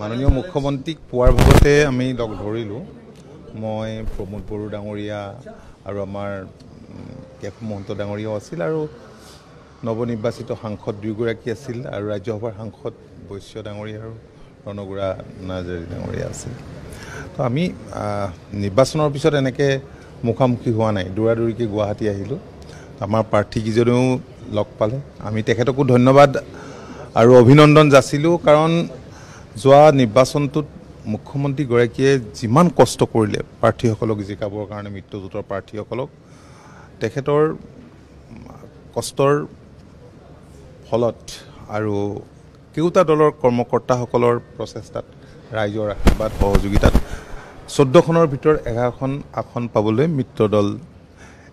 মাননীয় মুখ্যমন্ত্ৰীক পোৱাৰ ভাগতে আমি লগ ধৰিলোঁ মই প্ৰমোদ বড়ো ডাঙৰীয়া আৰু আমাৰ কেশৱ মহন্ত ডাঙৰীয়াও আছিল আৰু নৱনিৰ্বাচিত সাংসদ দুয়োগৰাকী আছিল আৰু ৰাজ্যসভাৰ সাংসদ বৈশ্য ডাঙৰীয়া আৰু ৰণগুৰা নাৰ্জাৰী ডাঙৰীয়া আছিল তো আমি নিৰ্বাচনৰ পিছত এনেকৈ মুখামুখি হোৱা নাই দৌৰা দৌৰিকৈ গুৱাহাটী আহিলোঁ আমাৰ প্ৰাৰ্থীকেইজনেও লগ পালে আমি তেখেতকো ধন্যবাদ আৰু অভিনন্দন যাচিলোঁ কাৰণ যোৱা নিৰ্বাচনটোত মুখ্যমন্ত্ৰীগৰাকীয়ে যিমান কষ্ট কৰিলে প্ৰাৰ্থীসকলক জিকাবৰ কাৰণে মিত্ৰজোঁটৰ প্ৰাৰ্থীসকলক তেখেতৰ কষ্টৰ ফলত আৰু কেউটা দলৰ কৰ্মকৰ্তাসকলৰ প্ৰচেষ্টাত ৰাইজৰ আশীৰ্বাদ সহযোগিতাত চৈধ্যখনৰ ভিতৰত এঘাৰখন আসন পাবলৈ মিত্ৰ দল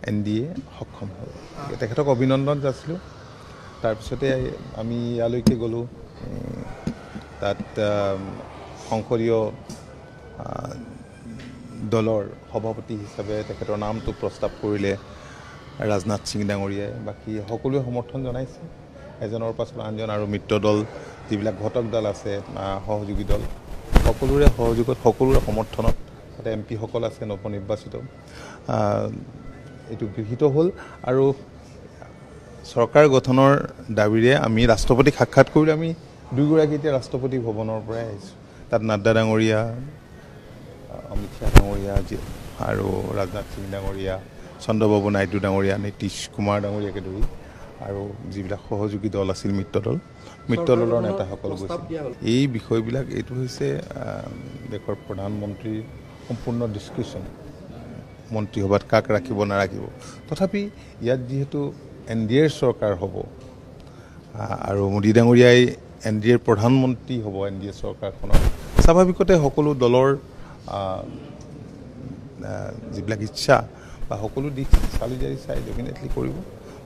এন ডি এ সক্ষম হ'ল তেখেতক অভিনন্দন জনাইছিলোঁ তাৰপিছতে আমি ইয়ালৈকে গ'লোঁ তাত সংসদীয় দলৰ সভাপতি হিচাপে তেখেতৰ নামটো প্ৰস্তাৱ কৰিলে ৰাজনাথ সিং ডাঙৰীয়াই বাকী সকলোৱে সমৰ্থন জনাইছে এজনৰ পাছত আনজন আৰু মিত্ৰ দল যিবিলাক ঘটক দল আছে সহযোগী দল সকলোৰে সহযোগত সকলোৰে সমৰ্থনত তাতে এম পিসকল আছে নৱনিৰ্বাচিত এইটো গৃহীত হ'ল আৰু চৰকাৰ গঠনৰ দাবীৰে আমি ৰাষ্ট্ৰপতিক সাক্ষাৎ কৰিলে আমি দুয়োগৰাকী এতিয়া ৰাষ্ট্ৰপতি ভৱনৰ পৰাই আহিছোঁ তাত নাড্ডা ডাঙৰীয়া অমিত শাহ ডাঙৰীয়া আৰু ৰাজনাথ সিং ডাঙৰীয়া চন্দ্ৰবাবু নাইডু ডাঙৰীয়া নীতিশ কুমাৰ ডাঙৰীয়াকে ধৰি আৰু যিবিলাক সহযোগী দল আছিল মিত্ৰ দল মিত্ৰ দলৰ নেতাসকল গৈছিল এই বিষয়বিলাক এইটো হৈছে দেশৰ প্ৰধানমন্ত্ৰীৰ সম্পূৰ্ণ ডিছকিশ্যন মন্ত্ৰীসভাত কাক ৰাখিব নাৰাখিব তথাপি ইয়াত যিহেতু এন ডি এৰ চৰকাৰ হ'ব আৰু মোদী ডাঙৰীয়াই এন ডি এৰ প্ৰধানমন্ত্ৰী হ'ব এন ডি এ চৰকাৰখনৰ স্বাভাৱিকতে সকলো দলৰ যিবিলাক ইচ্ছা বা সকলো দিশ চালি জাৰি চাই ডেফিনেটলি কৰিব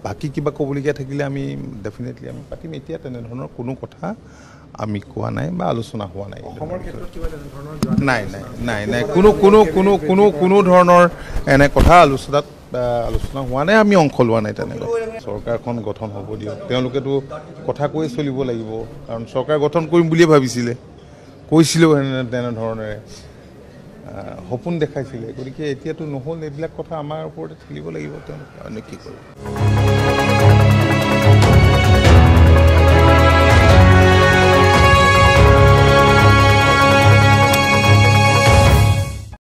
বাকী কিবা ক'বলগীয়া থাকিলে আমি ডেফিনেটলি আমি পাতিম এতিয়া তেনেধৰণৰ কোনো কথা আমি কোৱা নাই বা আলোচনা হোৱা নাই নাই নাই নাই নাই কোনো কোনো কোনো কোনো কোনো ধৰণৰ এনে কথা আলোচনাত আলোচনা হোৱা নাই আমি অংশ লোৱা নাই তেনেকুৱা চৰকাৰখন গঠন হ'ব দিয়ক তেওঁলোকেতো কথা কৈয়ে চলিব লাগিব কাৰণ চৰকাৰ গঠন কৰিম বুলিয়ে ভাবিছিলে কৈছিলেও তেনেধৰণেৰে সপোন দেখাইছিলে গতিকে এতিয়াতো নহ'ল এইবিলাক কথা আমাৰ ওপৰতে থাকিব লাগিব তেওঁলোকে অন্য কি কৰিব